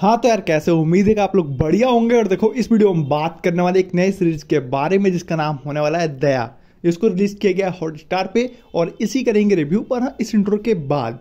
हाँ तो यार कैसे उम्मीद है कि आप लोग बढ़िया होंगे और देखो इस वीडियो में बात करने वाले एक नए सीरीज के बारे में जिसका नाम होने वाला है दया इसको रिलीज किया गया हॉट स्टार पे और इसी करेंगे रिव्यू पर हाँ इस इंटर के बाद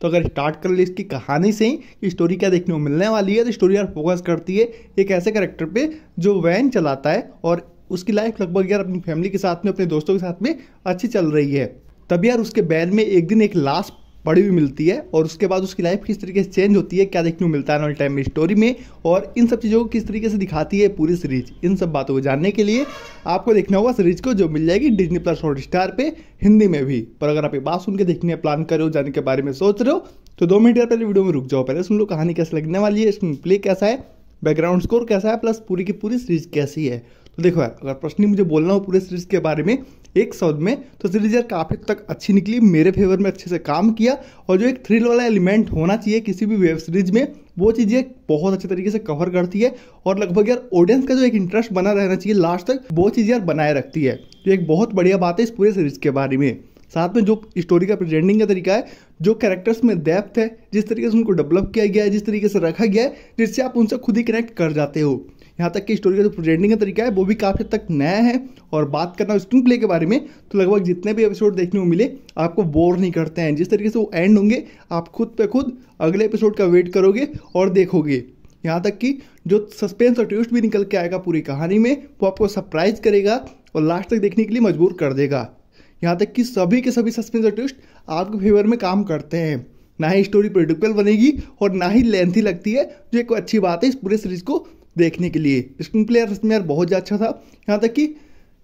तो अगर स्टार्ट कर ले इसकी कहानी से ही स्टोरी क्या देखने को मिलने वाली है तो स्टोरी यार फोकस करती है एक ऐसे करेक्टर पे जो वैन चलाता है और उसकी लाइफ लगभग यार अपनी फैमिली के साथ में अपने दोस्तों के साथ में अच्छी चल रही है तब यार उसके बैन में एक दिन एक लाश पड़ी हुई मिलती है और उसके बाद उसकी लाइफ किस तरीके से चेंज होती है क्या देखने को मिलता है नॉल टाइम स्टोरी में और इन सब चीज़ों को किस तरीके से दिखाती है पूरी सीरीज इन सब बातों को जानने के लिए आपको देखना होगा सीरीज को जो मिल जाएगी डिजनी प्लस हॉट स्टार पर हिंदी में भी पर अगर आप ये बात सुन के देखने प्लान करो जाने के बारे में सोच रहे हो तो दो मिनट यार पहले वीडियो में रुक जाओ पहले सुन लो कहानी कैसे लगने वाली है इसमें प्ले कैसा है बैकग्राउंड स्कोर कैसा है प्लस पूरी की पूरी सीरीज कैसी है तो देखो यार अगर प्रश्न मुझे बोलना हो पूरे सीरीज के बारे में एक शब्द में तो सीरीज यार काफ़ी तक अच्छी निकली मेरे फेवर में अच्छे से काम किया और जो एक थ्रिल वाला एलिमेंट होना चाहिए किसी भी वेब सीरीज में वो चीज़ें बहुत अच्छे तरीके से कवर करती है और लगभग यार ऑडियंस का जो एक इंटरेस्ट बना रहना चाहिए लास्ट तक वो चीज़ यार बनाए रखती है तो एक बहुत बढ़िया बात है इस पूरे सीरीज के बारे में साथ में जो स्टोरी का प्रेजेंटिंग का तरीका है जो कैरेक्टर्स में डेप्थ है जिस तरीके से उनको डेवलप किया गया है जिस तरीके से रखा गया है जिससे आप उनसे खुद ही कनेक्ट कर जाते हो यहाँ तक कि स्टोरी का जो प्रेजेंटिंग का तरीका है वो भी काफ़ी हद तक नया है और बात करना स्क्रीन प्ले के बारे में तो लगभग जितने भी एपिसोड देखने को मिले आपको बोर नहीं करते हैं जिस तरीके से वो एंड होंगे आप खुद पे खुद अगले एपिसोड का वेट करोगे और देखोगे यहाँ तक कि जो सस्पेंस और ट्विस्ट भी निकल के आएगा पूरी कहानी में वो आपको सरप्राइज करेगा और लास्ट तक देखने के लिए मजबूर कर देगा यहाँ तक कि सभी के सभी सस्पेंस और ट्विस्ट आपके फेवर में काम करते हैं ना ही स्टोरी प्रोडिक्टेबल बनेगी और ना ही लेंथी लगती है जो एक अच्छी बात है इस पूरे सीरीज को देखने के लिए स्क्रीन प्लेयर में यार बहुत ज़्यादा अच्छा था यहाँ तक कि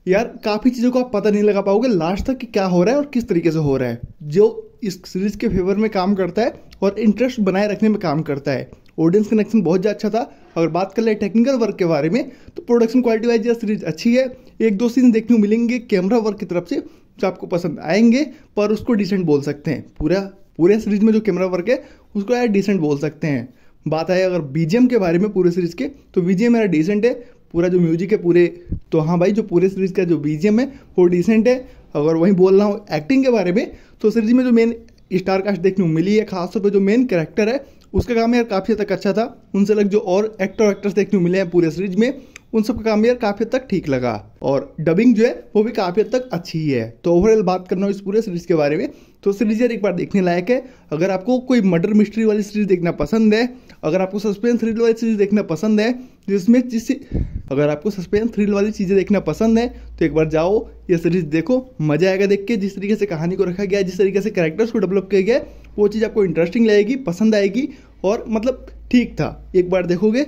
यार काफ़ी चीज़ों को आप पता नहीं लगा पाओगे लास्ट तक कि क्या हो रहा है और किस तरीके से हो रहा है जो इस सीरीज़ के फेवर में काम करता है और इंटरेस्ट बनाए रखने में काम करता है ऑडियंस कनेक्शन बहुत ज़्यादा अच्छा था अगर बात कर ले टेक्निकल वर्क के बारे में तो प्रोडक्शन क्वालिटी वाइज यह सीरीज अच्छी है एक दो सीन देखने को मिलेंगे कैमरा वर्क की तरफ से जो आपको पसंद आएंगे पर उसको डिसेंट बोल सकते हैं पूरा पूरे सीरीज में जो कैमरा वर्क है उसको यार डिसेंट बोल सकते हैं बात आए अगर बीजेम के बारे में पूरे सीरीज़ के तो बीजेम मेरा डिसेंट है पूरा जो म्यूजिक है पूरे तो हाँ भाई जो पूरे सीरीज़ का जो बीजेम है वो डिसेंट है अगर वहीं बोल रहा हूँ एक्टिंग के बारे में तो सीरीज में जो मेन स्टार कास्ट देखने को मिली है खासतौर पर जो मेन कैरेक्टर है उसका काम यार काफ़ी हद तक अच्छा था उनसे अलग जो और एक्टर एक्टर्स देखने को मिले हैं पूरे सीरीज में उन सब का काम यार काफ़ी हद तक ठीक लगा और डबिंग जो है वो भी काफ़ी हद तक अच्छी है तो ओवरऑल बात करना इस पूरे सीरीज़ के बारे में तो सीरीज यार एक बार देखने लायक है अगर आपको कोई मर्डर मिस्ट्री वाली सीरीज देखना पसंद है अगर आपको सस्पेंस थ्रिल वाली चीज़ देखना पसंद है जिसमें जिस अगर आपको सस्पेंस थ्रिल वाली चीज़ें देखना पसंद है तो एक बार जाओ ये सीरीज़ देखो मजा आएगा देख के जिस तरीके से कहानी को रखा गया है जिस तरीके से करेक्टर्स को डेवलप किया गया वो चीज़ आपको इंटरेस्टिंग लगेगी पसंद आएगी और मतलब ठीक था एक बार देखोगे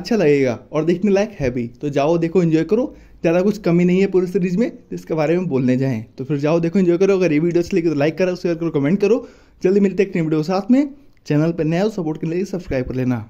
अच्छा लगेगा और देखने लायक है भी तो जाओ देखो इन्जॉय करो ज़्यादा कुछ कमी नहीं है पूरी सीरीज़ में जिसके बारे में बोलने जाएं तो फिर जाओ देखो इन्जॉय करो अगर ये वीडियो अच्छी लगी तो लाइक करो शेयर करो कमेंट करो जल्दी मिलते हैं एक वीडियो साथ में चैनल पर नया हो सपोर्ट के लिए सब्सक्राइब कर लेना